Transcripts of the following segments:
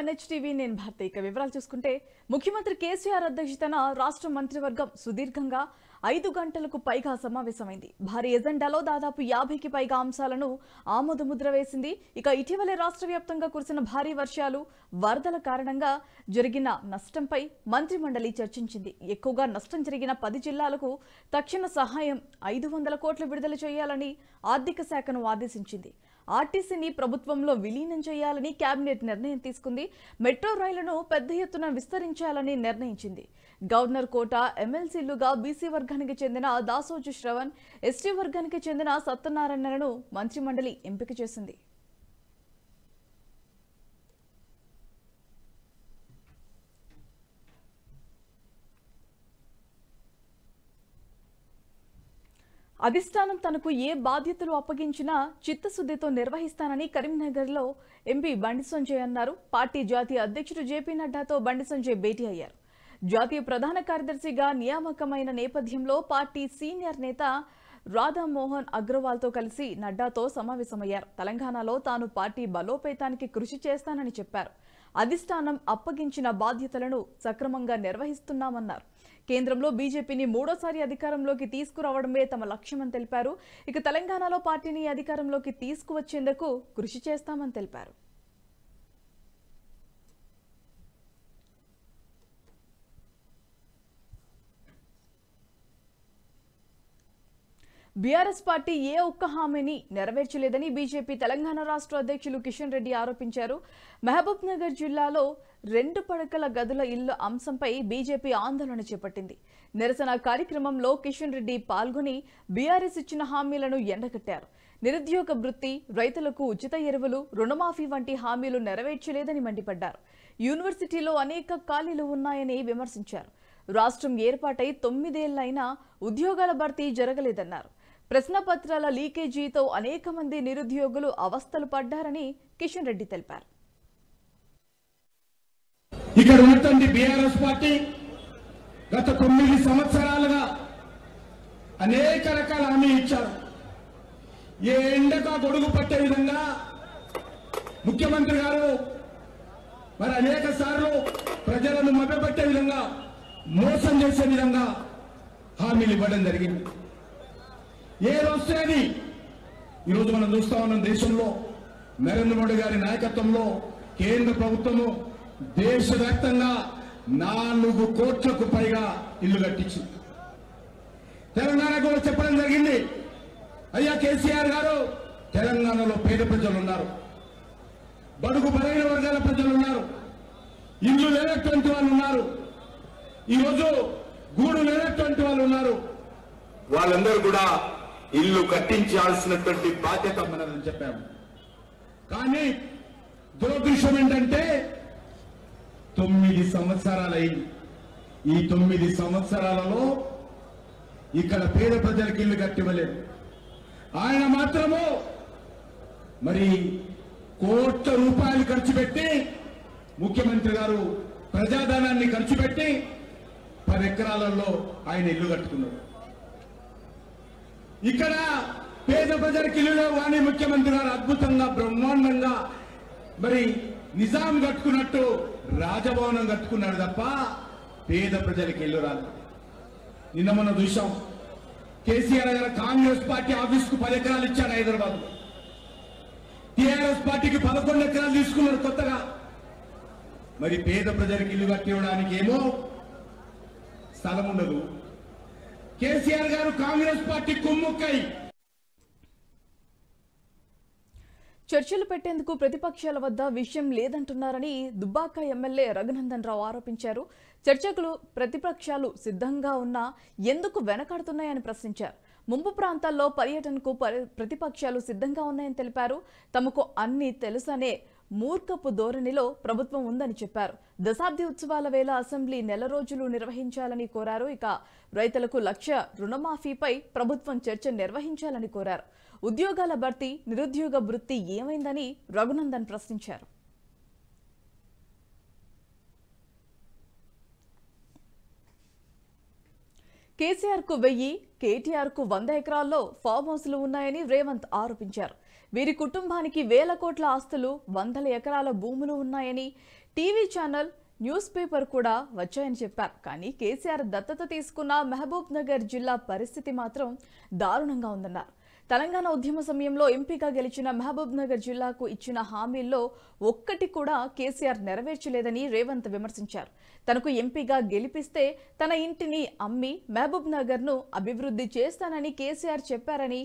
NHTV నేను భారత ఇక వివరాలు చూసుకుంటే ముఖ్యమంత్రి కేసీఆర్ అధ్యక్షతన రాష్ట్ర మంత్రివర్గం సుదీర్ఘంగా ఐదు గంటలకు పైగా సమావేశమైంది భారీ ఎజెండాలో దాదాపు యాభైకి పైగా అంశాలను ఆమోదముద్ర వేసింది ఇక ఇటీవలే రాష్ట్ర వ్యాప్తంగా కురిసిన భారీ వర్షాలు వరదల కారణంగా జరిగిన నష్టంపై మంత్రిమండలి చర్చించింది ఎక్కువగా నష్టం జరిగిన పది జిల్లాలకు తక్షణ సహాయం ఐదు వందల కోట్లు విడుదల చేయాలని ఆర్థిక శాఖను ఆదేశించింది ఆర్టీసీని ప్రభుత్వంలో విలీనం చేయాలని కేబినెట్ నిర్ణయం తీసుకుంది మెట్రో రైళ్లను పెద్ద ఎత్తున విస్తరించాలని నిర్ణయించింది గవర్నర్ కోట ఎమ్మెల్సీలుగా బీసీ వర్గానికి చెందిన దాసోజు శ్రవణ్ ఎస్టీ వర్గానికి చెందిన సత్యనారాయణను మంత్రిమండలి ఎంపిక చేసింది అధిష్టానం తనకు ఏ బాధ్యతలు అప్పగించినా చిత్తశుద్ధితో నిర్వహిస్తానని కరీంనగర్లో ఎంపీ బండి సంజయ్ అన్నారు పార్టీ జాతీయ అధ్యక్షుడు జేపీ నడ్డాతో బండి సంజయ్ భేటీ అయ్యారు జాతీయ ప్రధాన కార్యదర్శిగా నియామకమైన నేపథ్యంలో పార్టీ సీనియర్ నేత రాధామోహన్ అగ్రవాల్తో కలిసి నడ్డాతో సమావేశమయ్యారు తెలంగాణలో తాను పార్టీ బలోపేతానికి కృషి చేస్తానని చెప్పారు అధిష్టానం అప్పగించిన బాధ్యతలను సక్రమంగా నిర్వహిస్తున్నామన్నారు కేంద్రంలో బీజేపీని మూడోసారి అధికారంలోకి తీసుకురావడమే తమ లక్ష్యమని తెలిపారు ఇక తెలంగాణలో పార్టీని అధికారంలోకి తీసుకువచ్చేందుకు కృషి చేస్తామని తెలిపారు బీఆర్ఎస్ పార్టీ ఏ ఒక్క హామీని నెరవేర్చలేదని బీజేపీ తెలంగాణ రాష్ట్ర అధ్యక్షులు కిషన్ రెడ్డి ఆరోపించారు మహబూబ్ నగర్ జిల్లాలో రెండు పడకల గదుల ఇళ్ల అంశంపై బీజేపీ ఆందోళన చేపట్టింది నిరసన కార్యక్రమంలో కిషన్ రెడ్డి పాల్గొని బీఆర్ఎస్ ఇచ్చిన హామీలను ఎండగట్టారు నిరుద్యోగ వృత్తి రైతులకు ఉచిత ఎరువులు రుణమాఫీ వంటి హామీలు నెరవేర్చలేదని మండిపడ్డారు యూనివర్సిటీలో అనేక ఖాళీలు ఉన్నాయని విమర్శించారు రాష్ట్రం ఏర్పాటై తొమ్మిదేళ్లైనా ఉద్యోగాల భర్తీ జరగలేదన్నారు ప్రశ్నపత్రాల లీకేజీతో అనేక మంది నిరుద్యోగులు అవస్థలు పడ్డారని కిషన్ రెడ్డి తెలిపారు ఇక్కడ ఉన్నటువంటి బీఆర్ఎస్ పార్టీ గత తొమ్మిది సంవత్సరాలుగా అనేక రకాల హామీ ఇచ్చారు ఏ ఎండక గొడుగు పట్టే విధంగా ముఖ్యమంత్రి గారు మరి అనేక సార్లు ప్రజలను మభ్యపెట్టే విధంగా మోసం చేసే విధంగా హామీలు ఇవ్వడం జరిగింది ఏది అది ఈరోజు మనం చూస్తా ఉన్న దేశంలో నరేంద్ర మోడీ గారి నాయకత్వంలో కేంద్ర ప్రభుత్వము దేశవ్యాప్తంగా నాలుగు కోట్లకు పైగా ఇల్లు కట్టించింది తెలంగాణ కూడా చెప్పడం జరిగింది అయ్యా కేసీఆర్ గారు తెలంగాణలో పేద ప్రజలు ఉన్నారు బడుగు బలైన వర్గాల ప్రజలు ఉన్నారు ఇల్లు లేనటువంటి వాళ్ళు ఉన్నారు ఈరోజు గూడు లేనటువంటి వాళ్ళు ఉన్నారు వాళ్ళందరూ కూడా ఇల్లు కట్టించాల్సినటువంటి బాధ్యత మనదని చెప్పాము కానీ దురదృష్టం ఏంటంటే తొమ్మిది సంవత్సరాలైంది ఈ తొమ్మిది సంవత్సరాలలో ఇక్కడ పేద ప్రజలకు ఇల్లు కట్టివ్వలేదు ఆయన మాత్రము మరి కోట్ల రూపాయలు ఖర్చు పెట్టి ముఖ్యమంత్రి గారు ప్రజాధనాన్ని ఖర్చు పెట్టి పది ఎకరాలలో ఆయన ఇల్లు కట్టుకున్నారు ఇక్కడ పేద ప్రజలకిలో వాణి ముఖ్యమంత్రి గారు అద్భుతంగా బ్రహ్మాండంగా మరి నిజాం కట్టుకున్నట్టు రాజభవనం కట్టుకున్నాడు తప్ప పేద ప్రజలకి ఇల్లు రాదు నిన్న మొన్న చూసాం కేసీఆర్ గారు కాంగ్రెస్ పార్టీ ఆఫీస్ కు పది ఎకరాలు ఇచ్చాడు హైదరాబాద్ టిఆర్ఎస్ పార్టీకి పదకొండు ఎకరాలు తీసుకున్నారు కొత్తగా మరి పేద ప్రజలకి ఇల్లు కట్టివ్వడానికి ఏమో స్థలం ఉండదు కేసీఆర్ గారు కాంగ్రెస్ పార్టీ కుమ్ముక్కై చర్చలు పెట్టేందుకు ప్రతిపక్షాల వద్ద విషయం లేదంటున్నారని దుబ్బాక ఎమ్మెల్యే రఘునందన్ రావు ఆరోపించారు చర్చకులు ప్రతిపక్షాలు సిద్ధంగా ఉన్నా ఎందుకు వెనకాడుతున్నాయని ప్రశ్నించారు ముంపు ప్రాంతాల్లో పర్యటనకు ప్రతిపక్షాలు సిద్ధంగా ఉన్నాయని తెలిపారు తమకు అన్ని తెలుసనే మూర్ఖపు ధోరణిలో ప్రభుత్వం ఉందని చెప్పారు దశాబ్ది ఉత్సవాల వేళ అసెంబ్లీ నెల రోజులు నిర్వహించాలని కోరారు ఇక రైతులకు లక్ష రుణమాఫీపై ప్రభుత్వం చర్చ నిర్వహించాలని కోరారు ఉద్యోగాల భర్తీ నిరుద్యోగ వృత్తి ఏమైందని రఘునందన్ ప్రశ్నించారు కేసీఆర్ కు వెయ్యి కేటీఆర్ కు వంద ఎకరాల్లో ఫామ్ హౌస్లు ఉన్నాయని రేవంత్ ఆరోపించారు వీరి కుటుంబానికి వేల కోట్ల ఆస్తులు వందల ఎకరాల భూములు ఉన్నాయని టీవీ ఛానల్ న్యూస్ పేపర్ కూడా వచ్చాయని చెప్పారు కానీ కేసీఆర్ దత్తత తీసుకున్న మహబూబ్ నగర్ జిల్లా పరిస్థితి మాత్రం దారుణంగా ఉందన్నారు తెలంగాణ ఉద్యమ సమయంలో ఎంపీగా గెలిచిన మహబూబ్ నగర్ జిల్లాకు ఇచ్చిన హామీల్లో ఒక్కటి కూడా కేసీఆర్ నెరవేర్చలేదని రేవంత్ విమర్శించారు తనకు ఎంపీగా గెలిపిస్తే తన ఇంటిని అమ్మి మహబూబ్ నగర్ను అభివృద్ధి చేస్తానని కేసీఆర్ చెప్పారని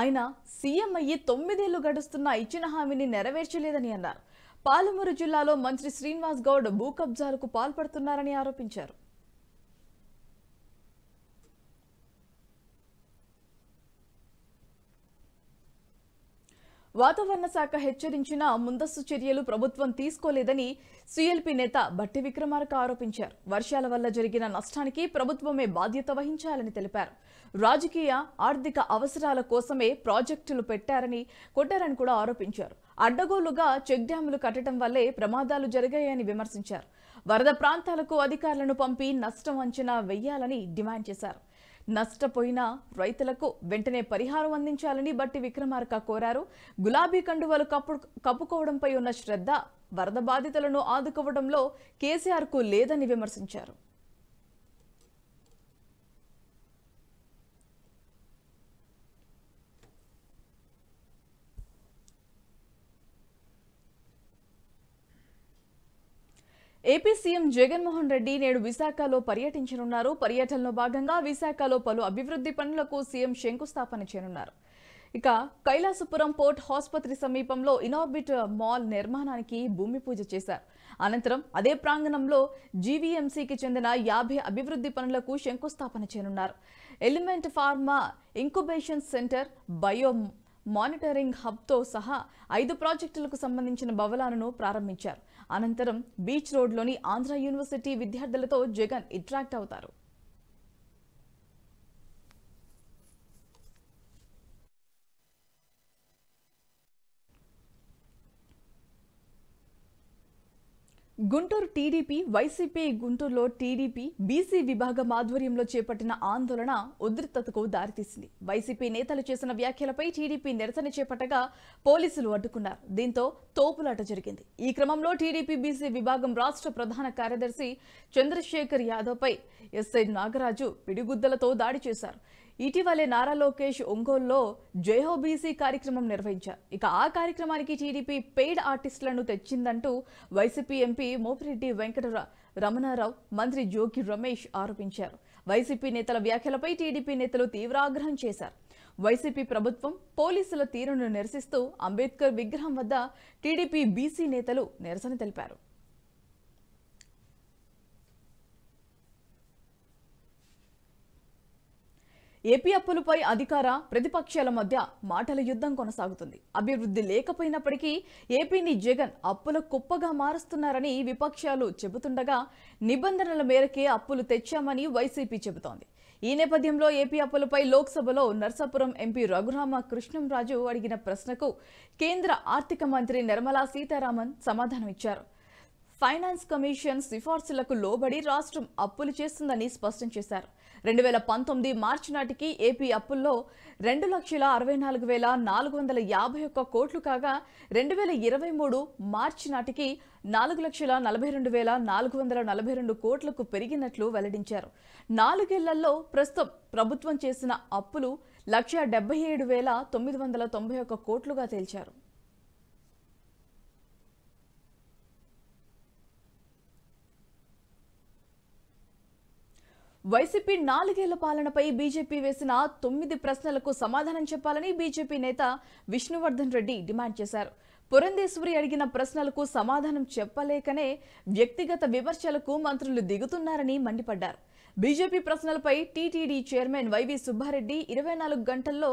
ఆయన సీఎం అయ్యి తొమ్మిదేళ్లు గడుస్తున్న ఇచ్చిన హామీని నెరవేర్చలేదని అన్నారు పాలమూరు జిల్లాలో మంత్రి శ్రీనివాస్ గౌడ్ భూ కబ్జాలకు పాల్పడుతున్నారని ఆరోపించారు వాతావరణ శాఖ హెచ్చరించిన ముందస్తు చర్యలు ప్రభుత్వం తీసుకోలేదని సీఎల్పీ నేత భట్టి విక్రమార్క ఆరోపించారు వర్షాల వల్ల జరిగిన నష్టానికి ప్రభుత్వమే బాధ్యత వహించాలని తెలిపారు రాజకీయ ఆర్థిక అవసరాల కోసమే ప్రాజెక్టులు పెట్టారని కొట్టారని కూడా ఆరోపించారు అడ్డగోలుగా చెక్ డ్యాములు కట్టడం వల్లే ప్రమాదాలు జరిగాయని విమర్శించారు వరద ప్రాంతాలకు అధికారులను పంపి నష్టం అంచనా వెయ్యాలని డిమాండ్ చేశారు నష్టపోయిన రైతులకు వెంటనే పరిహారం అందించాలని బట్టి విక్రమార్క కోరారు గులాబీ కండువలు కప్పు కప్పుకోవడంపై ఉన్న శ్రద్ధ వరద బాధితులను ఆదుకోవడంలో కేసీఆర్కు లేదని విమర్శించారు ఏపీ సీఎం జగన్మోహన్ రెడ్డి నేడు విశాఖలో పర్యటించనున్నారు పర్యటనలో భాగంగా విశాఖలో పలు అభివృద్ధి పనులకు సీఎం శంకుస్థాపన చేయనున్నారు ఇక కైలాసపురం పోర్ట్ ఆసుపత్రి సమీపంలో ఇనాబిట్ మాల్ నిర్మాణానికి భూమి పూజ చేశారు అనంతరం అదే ప్రాంగణంలో జీవీఎంసీకి చెందిన యాభై అభివృద్ధి పనులకు శంకుస్థాపన చేయనున్నారు element pharma incubation centre bio monitoring హబ్తో సహా ఐదు ప్రాజెక్టులకు సంబంధించిన భవనాలను ప్రారంభించారు అనంతరం బీచ్ రోడ్లోని ఆంధ్ర యూనివర్సిటీ విద్యార్థులతో జగన్ ఇంటరాక్ట్ అవుతారు గుంటూరు టీడీపీ వైసీపీ గుంటూరులో టీడీపీ బీసీ విభాగం ఆధ్వర్యంలో చేపట్టిన ఆందోళన ఉధృతకు దారితీసింది వైసీపీ నేతలు చేసిన వ్యాఖ్యలపై టీడీపీ నిరసన చేపట్టగా పోలీసులు అడ్డుకున్నారు దీంతో తోపులాట జరిగింది ఈ క్రమంలో టీడీపీ బీసీ విభాగం రాష్ట్ర ప్రధాన కార్యదర్శి చంద్రశేఖర్ యాదవ్పై ఎస్ఐ నాగరాజు పిడిగుద్దలతో దాడి చేశారు ఇటీవలే నారా లోకేష్ ఒంగోల్లో జయహో బీసీ కార్యక్రమం నిర్వహించారు ఇక ఆ కార్యక్రమానికి టీడీపీ పెయిడ్ ఆర్టిస్టులను తెచ్చిందంటూ వైసీపీ ఎంపీ మోపిరెడ్డి వెంకట రమణారావు మంత్రి జోగి రమేష్ ఆరోపించారు వైసీపీ నేతల వ్యాఖ్యలపై టీడీపీ నేతలు తీవ్రాగ్రహం చేశారు వైసీపీ ప్రభుత్వం పోలీసుల తీరును నిరసిస్తూ అంబేద్కర్ విగ్రహం వద్ద టీడీపీ బీసీ నేతలు నిరసన తెలిపారు ఏపీ అప్పులపై అధికార ప్రతిపక్షాల మధ్య మాటల యుద్ధం కొనసాగుతుంది అభివృద్ధి లేకపోయినప్పటికీ ఏపీని జగన్ అప్పుల కుప్పగా మారుస్తున్నారని విపక్షాలు చెబుతుండగా నిబంధనల మేరకే అప్పులు తెచ్చామని వైసీపీ చెబుతోంది ఈ నేపథ్యంలో ఏపీ అప్పులపై లోక్సభలో నర్సాపురం ఎంపీ రఘురామ కృష్ణంరాజు అడిగిన ప్రశ్నకు కేంద్ర ఆర్థిక మంత్రి నిర్మలా సీతారామన్ సమాధానం ఇచ్చారు ఫైనాన్స్ కమిషన్ సిఫార్సులకు లోబడి రాష్ట్రం అప్పులు చేస్తుందని స్పష్టం చేశారు రెండు వేల పంతొమ్మిది మార్చి నాటికి ఏపీ అప్పుల్లో రెండు లక్షల అరవై నాలుగు వేల నాలుగు వందల యాభై ఒక్క కోట్లు కాగా రెండు వేల ఇరవై మూడు మార్చి నాటికి నాలుగు లక్షల నలభై రెండు వేల నాలుగు వందల నలభై రెండు కోట్లకు పెరిగినట్లు వెల్లడించారు నాలుగేళ్లలో ప్రస్తుతం ప్రభుత్వం చేసిన అప్పులు లక్ష డెబ్బై ఏడు వేల తొమ్మిది వందల తొంభై ఒక్క కోట్లుగా తేల్చారు వైసీపీ నాలుగేళ్ల పాలనపై బీజేపీ వేసిన తొమ్మిది ప్రశ్నలకు సమాధానం చెప్పాలని బీజేపీ నేత విష్ణువర్ధన్ రెడ్డి డిమాండ్ చేశారు పురంధేశ్వరి అడిగిన ప్రశ్నలకు సమాధానం చెప్పలేకనే వ్యక్తిగత విమర్శలకు మంత్రులు దిగుతున్నారని మండిపడ్డారు బీజేపీ ప్రశ్నలపై టీటీడీ చైర్మన్ వైవి సుబ్బారెడ్డి ఇరవై నాలుగు గంటల్లో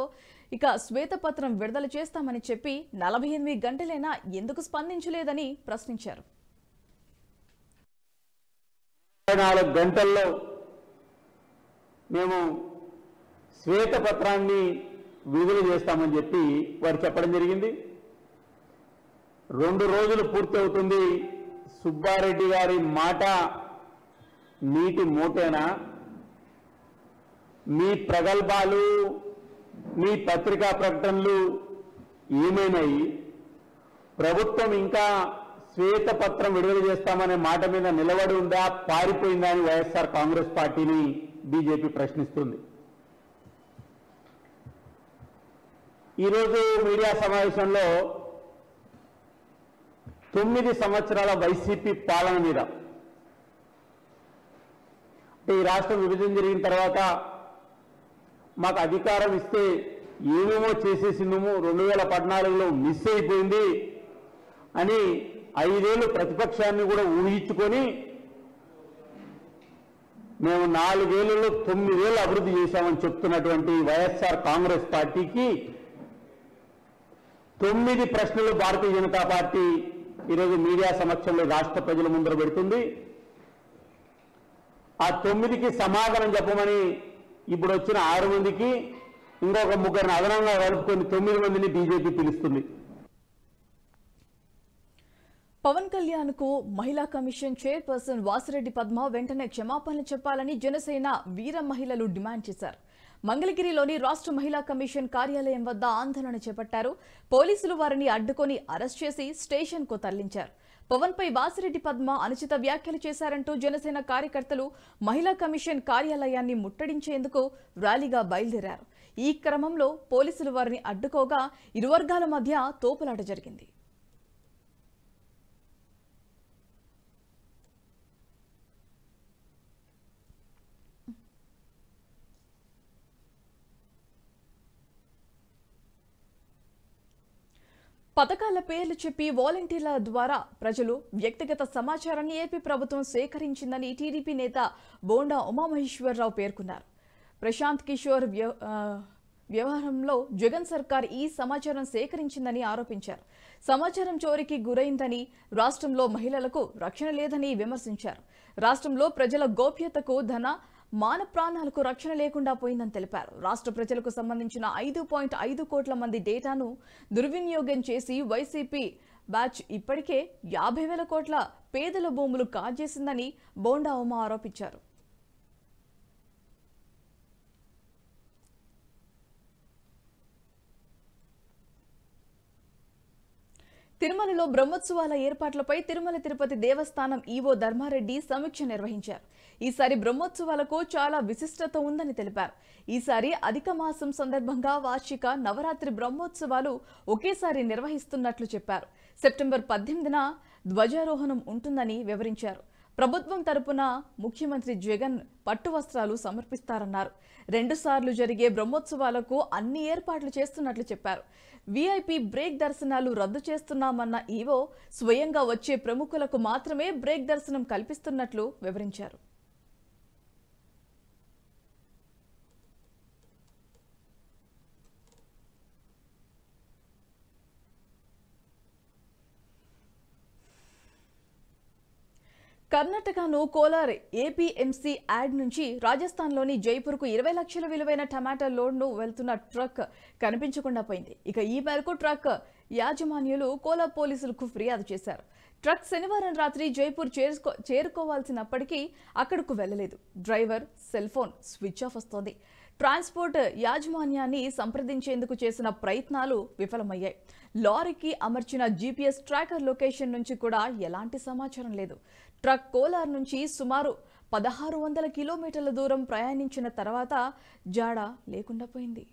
ఇక శ్వేతపత్రం విడుదల చేస్తామని చెప్పి నలభై ఎనిమిది గంటలైనా ఎందుకు స్పందించలేదని ప్రశ్నించారు మేము శ్వేతపత్రాన్ని విడుదల చేస్తామని చెప్పి వారు చెప్పడం జరిగింది రెండు రోజులు పూర్తవుతుంది సుబ్బారెడ్డి గారి మాట నీటి మూటేనా మీ ప్రగల్భాలు మీ పత్రికా ప్రకటనలు ఏమైనాయి ప్రభుత్వం ఇంకా శ్వేతపత్రం విడుదల చేస్తామనే మాట మీద నిలబడి ఉందా పారిపోయిందా అని వైఎస్ఆర్ కాంగ్రెస్ పార్టీని బీజేపీ ప్రశ్నిస్తుంది ఈరోజు మీడియా సమావేశంలో తొమ్మిది సంవత్సరాల వైసీపీ పాలన మీద ఈ రాష్ట్రం విభజన జరిగిన తర్వాత మాకు అధికారం ఇస్తే ఏమేమో చేసేసిందేమో రెండు వేల పద్నాలుగులో మిస్ అయిపోయింది అని ఐదేళ్ళు ప్రతిపక్షాన్ని కూడా ఊహించుకొని మేము నాలుగేళ్లలో తొమ్మిది వేలు అభివృద్ధి చేశామని చెప్తున్నటువంటి వైఎస్ఆర్ కాంగ్రెస్ పార్టీకి తొమ్మిది ప్రశ్నలు భారతీయ జనతా పార్టీ ఈరోజు మీడియా సమక్షంలో రాష్ట్ర ప్రజల ముందర పెడుతుంది ఆ తొమ్మిదికి సమాధానం చెప్పమని ఇప్పుడు వచ్చిన ఆరు మందికి ఇంకొక ముగ్గురిని అదనంగా కలుపుకొని తొమ్మిది మందిని బీజేపీ పిలుస్తుంది పవన్ కళ్యాణ్ కు మహిళా కమిషన్ చైర్పర్సన్ వాసిరెడ్డి పద్మ వెంటనే క్షమాపణలు చెప్పాలని జనసేన వీర మహిళలు డిమాండ్ చేశారు మంగళగిరిలోని రాష్ట్ర మహిళా కమిషన్ కార్యాలయం వద్ద ఆందోళన చేపట్టారు పోలీసులు వారిని అడ్డుకొని అరెస్ట్ చేసి స్టేషన్ కు తరలించారు పవన్ పై వాసిరెడ్డి పద్మ అనుచిత వ్యాఖ్యలు చేశారంటూ జనసేన కార్యకర్తలు మహిళా కమిషన్ కార్యాలయాన్ని ముట్టడించేందుకు ర్యాలీగా బయలుదేరారు ఈ క్రమంలో పోలీసులు వారిని అడ్డుకోగా ఇరువర్గాల మధ్య తోపులాట జరిగింది పథకాల పేర్లు చెప్పి వాలంటీర్ల ద్వారా ప్రజలు వ్యక్తిగత సమాచారాన్ని ఏపీ ప్రభుత్వం సేకరించిందని టీడీపీ నేత బోండా ఉమామహేశ్వరరావు పేర్కొన్నారు ప్రశాంత్ కిషోర్ వ్యవహారంలో జగన్ సర్కార్ ఈ సమాచారం సేకరించిందని ఆరోపించారు సమాచారం చోరికి గురైందని రాష్ట్రంలో మహిళలకు రక్షణ లేదని విమర్శించారు రాష్ట్రంలో ప్రజల గోప్యతకు ధన మాన ప్రాణాలకు రక్షణ లేకుండా పోయిందని తెలిపారు రాష్ట్ర ప్రజలకు సంబంధించిన ఐదు పాయింట్ ఐదు కోట్ల మంది డేటాను దుర్వినియోగం చేసి వైసీపీ బ్యాచ్ ఇప్పటికే యాభై వేల కోట్ల పేదల భూములు కాజేసిందని బోండా ఉమా ఆరోపించారు తిరుమలలో బ్రహ్మోత్సవాల ఏర్పాట్లపై తిరుమల తిరుపతి దేవస్థానం ఈవో ధర్మారెడ్డి సమీక్ష నిర్వహించారు ఈసారి బ్రహ్మోత్సవాలకు చాలా విశిష్టత ఉందని తెలిపారు ఈసారి అధిక మాసం సందర్భంగా వార్షిక నవరాత్రి బ్రహ్మోత్సవాలు ఒకేసారి నిర్వహిస్తున్నట్లు చెప్పారు సెప్టెంబర్ పద్దెనిమిదిన ధ్వజారోహణం ఉంటుందని వివరించారు ప్రభుత్వం తరపున ముఖ్యమంత్రి జగన్ పట్టు వస్త్రాలు సమర్పిస్తారన్నారు రెండుసార్లు జరిగే బ్రహ్మోత్సవాలకు అన్ని ఏర్పాట్లు చేస్తున్నట్లు చెప్పారు వీఐపీ బ్రేక్ దర్శనాలు రద్దు చేస్తున్నామన్న ఈవో స్వయంగా వచ్చే ప్రముఖులకు మాత్రమే బ్రేక్ దర్శనం కల్పిస్తున్నట్లు వివరించారు కర్ణాటకను కోలార్ ఏపీఎంసీ యాడ్ నుంచి రాజస్థాన్లోని జైపూర్కు ఇరవై లక్షల విలువైన టమాటా లోడ్ను వెళ్తున్న ట్రక్ కనిపించకుండా పోయింది ఇక ఈ మేరకు ట్రక్ యాజమాన్యులు కోలార్ పోలీసులకు ఫిర్యాదు చేశారు ట్రక్ శనివారం రాత్రి జైపూర్ చేరుకో చేరుకోవాల్సినప్పటికీ అక్కడకు వెళ్ళలేదు driver cell phone switch off వస్తోంది ట్రాన్స్పోర్ట్ యాజమాన్యాన్ని సంప్రదించేందుకు చేసిన ప్రయత్నాలు విఫలమయ్యాయి లారీకి అమర్చిన జీపీఎస్ ట్రాకర్ లొకేషన్ నుంచి కూడా ఎలాంటి సమాచారం లేదు ట్రక్ కోలార్ నుంచి సుమారు పదహారు వందల కిలోమీటర్ల దూరం ప్రయాణించిన తర్వాత జాడ లేకుండా పోయింది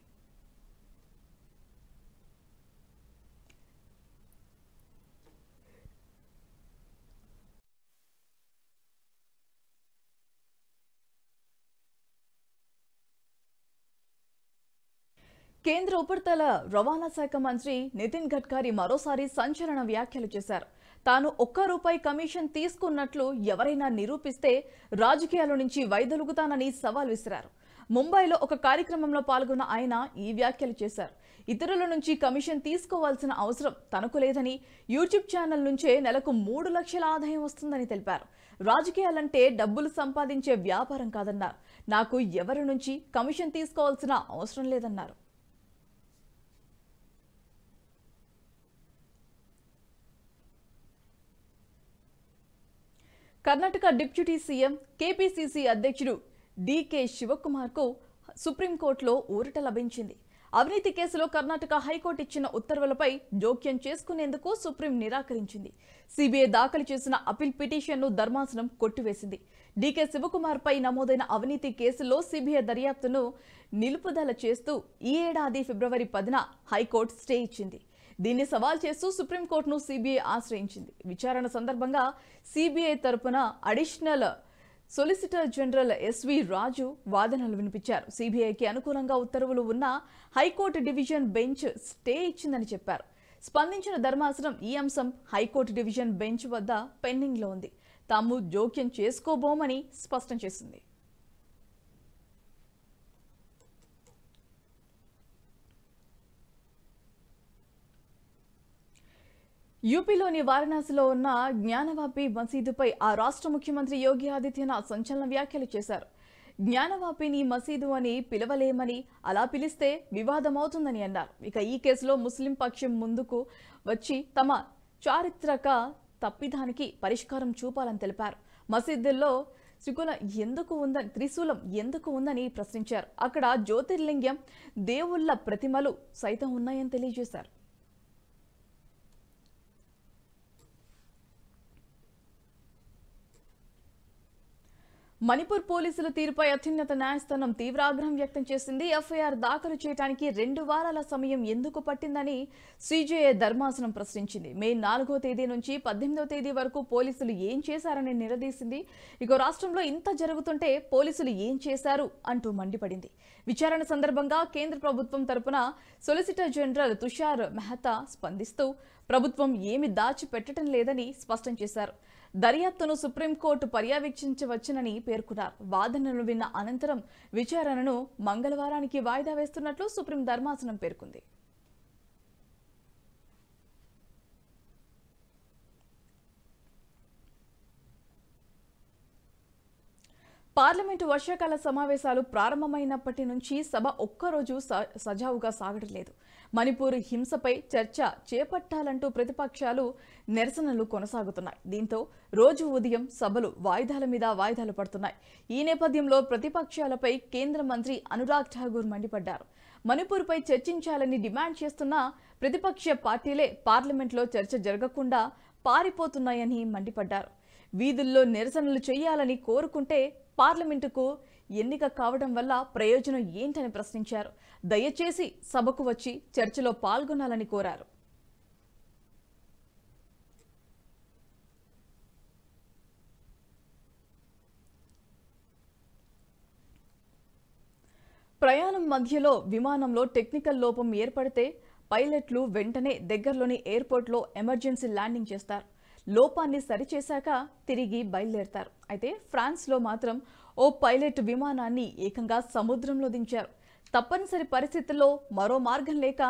కేంద్ర ఉపరితల రవాణా శాఖ మంత్రి నితిన్ గడ్కరీ మరోసారి సంచలన వ్యాఖ్యలు చేశారు తాను ఒక్క రూపాయి కమిషన్ తీసుకున్నట్లు ఎవరైనా నిరూపిస్తే రాజకీయాల నుంచి వైదొలుగుతానని సవాల్ విసిరారు ముంబైలో ఒక కార్యక్రమంలో పాల్గొన్న ఆయన ఈ వ్యాఖ్యలు చేశారు ఇతరుల నుంచి కమిషన్ తీసుకోవాల్సిన అవసరం తనకు లేదని యూట్యూబ్ ఛానల్ నుంచే నెలకు మూడు లక్షల ఆదాయం వస్తుందని తెలిపారు రాజకీయాలంటే డబ్బులు సంపాదించే వ్యాపారం కాదన్నారు నాకు ఎవరి నుంచి కమిషన్ తీసుకోవాల్సిన అవసరం లేదన్నారు కర్ణాటక డిప్యూటీ సీఎం కేపీసీసీ అధ్యక్షుడు డీకే శివకుమార్కు సుప్రీంకోర్టులో ఊరట లభించింది అవినీతి కేసులో కర్ణాటక హైకోర్టు ఇచ్చిన ఉత్తర్వులపై జోక్యం చేసుకునేందుకు సుప్రీం నిరాకరించింది సిబిఐ దాఖలు చేసిన అపీల్ పిటిషన్ను ధర్మాసనం కొట్టివేసింది డీకే శివకుమార్పై నమోదైన అవినీతి కేసులో సిబిఐ దర్యాప్తును నిలుపుదల చేస్తూ ఈ ఏడాది ఫిబ్రవరి పదిన హైకోర్టు స్టే ఇచ్చింది దీన్ని సవాల్ చేస్తూ సుప్రీంకోర్టును సిబిఐ ఆశ్రయించింది విచారణ సందర్భంగా సిబిఐ తరపున additional solicitor general SV Raju వాదనలు వినిపించారు సిబిఐకి అనుకూలంగా ఉత్తర్వులు ఉన్న హైకోర్టు డివిజన్ బెంచ్ స్టే ఇచ్చిందని చెప్పారు స్పందించిన ధర్మాసనం ఈ అంశం హైకోర్టు డివిజన్ బెంచ్ వద్ద పెండింగ్లో ఉంది తాము జోక్యం చేసుకోబోమని స్పష్టం చేసింది యూపీలోని వారణాసిలో ఉన్న జ్ఞానవాపి మసీదుపై ఆ రాష్ట్ర ముఖ్యమంత్రి యోగి ఆదిత్యనాథ్ సంచలన వ్యాఖ్యలు చేశారు జ్ఞానవాపిని మసీదు అని పిలవలేమని అలా పిలిస్తే వివాదమవుతుందని అన్నారు ఇక ఈ కేసులో ముస్లిం పక్షం ముందుకు వచ్చి తమ చారిత్రక తప్పిదానికి పరిష్కారం చూపాలని తెలిపారు మసీదుల్లో త్రికుల ఎందుకు ఉందని త్రిశూలం ఎందుకు ఉందని ప్రశ్నించారు అక్కడ జ్యోతిర్లింగం దేవుళ్ల ప్రతిమలు సైతం ఉన్నాయని తెలియజేశారు మణిపూర్ పోలీసుల తీరుపై అత్యున్నత న్యాయస్థానం తీవ్ర ఆగ్రహం వ్యక్తం చేసింది ఎఫ్ఐఆర్ దాఖలు చేయడానికి రెండు వారాల సమయం ఎందుకు పట్టిందని సీజేఏ ధర్మాసనం ప్రశ్నించింది మే నాలుగో తేదీ నుంచి పద్దెనిమిదో తేదీ వరకు పోలీసులు ఏం చేశారని నిలదీసింది ఇక రాష్ట్రంలో ఇంత జరుగుతుంటే పోలీసులు ఏం చేశారు అంటూ మండిపడింది విచారణ సందర్భంగా కేంద్ర ప్రభుత్వం తరపున సొలిసిటర్ జనరల్ తుషార్ మెహతా స్పందిస్తూ ప్రభుత్వం ఏమి దాచిపెట్టడం లేదని స్పష్టం చేశారు దర్యాప్తును సుప్రీంకోర్టు పర్యవేక్షించవచ్చునని పేర్కొన్నారు వాదనలు విన్న అనంతరం విచారణను మంగళవారానికి వాయిదా వేస్తున్నట్లు సుప్రీం ధర్మాసనం పేర్కొంది పార్లమెంటు వర్షాకాల సమావేశాలు ప్రారంభమైనప్పటి నుంచి సభ ఒక్కరోజు సజావుగా సాగడం లేదు మణిపూర్ హింసపై చర్చ చేపట్టాలంటూ ప్రతిపక్షాలు నిరసనలు కొనసాగుతున్నాయి దీంతో రోజు ఉదయం సభలు వాయిదాల మీద వాయిదాలు పడుతున్నాయి ఈ నేపథ్యంలో ప్రతిపక్షాలపై కేంద్ర మంత్రి అనురాగ్ ఠాగూర్ మండిపడ్డారు మణిపూర్పై చర్చించాలని డిమాండ్ చేస్తున్న ప్రతిపక్ష పార్టీలే పార్లమెంట్లో చర్చ జరగకుండా పారిపోతున్నాయని మండిపడ్డారు వీధుల్లో నిరసనలు చేయాలని కోరుకుంటే పార్లమెంటుకు ఎన్నిక కావడం వల్ల ప్రయోజనం ఏంటని ప్రశ్నించారు దయచేసి సభకు వచ్చి చర్చలో పాల్గొనాలని కోరారు ప్రయాణం మధ్యలో విమానంలో టెక్నికల్ లోపం ఏర్పడితే పైలట్లు వెంటనే దగ్గరలోని ఎయిర్పోర్ట్లో ఎమర్జెన్సీ ల్యాండింగ్ చేస్తారు లోపాన్ని సరిచేశాక తిరిగి బయలుదేరతారు అయితే ఫ్రాన్స్లో మాత్రం ఓ పైలట్ విమానాన్ని ఏకంగా సముద్రంలో దించారు తప్పనిసరి పరిస్థితుల్లో మరో మార్గం లేక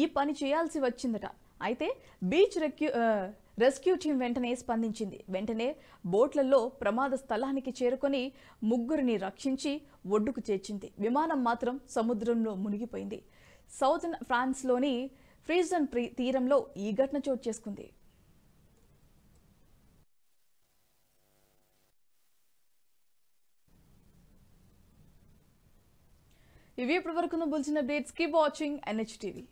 ఈ పని చేయాల్సి వచ్చిందట అయితే బీచ్ రెక్యూ రెస్క్యూ టీం వెంటనే స్పందించింది వెంటనే బోట్లలో ప్రమాద స్థలానికి చేరుకొని ముగ్గురిని రక్షించి ఒడ్డుకు చేర్చింది విమానం మాత్రం సముద్రంలో మునిగిపోయింది సౌత్ ఫ్రాన్స్లోని ఫ్రీజన్ తీరంలో ఈ ఘటన చోటు చేసుకుంది ఇవి ఇప్పటి వరకు బుల్సిన updates keep watching NH TV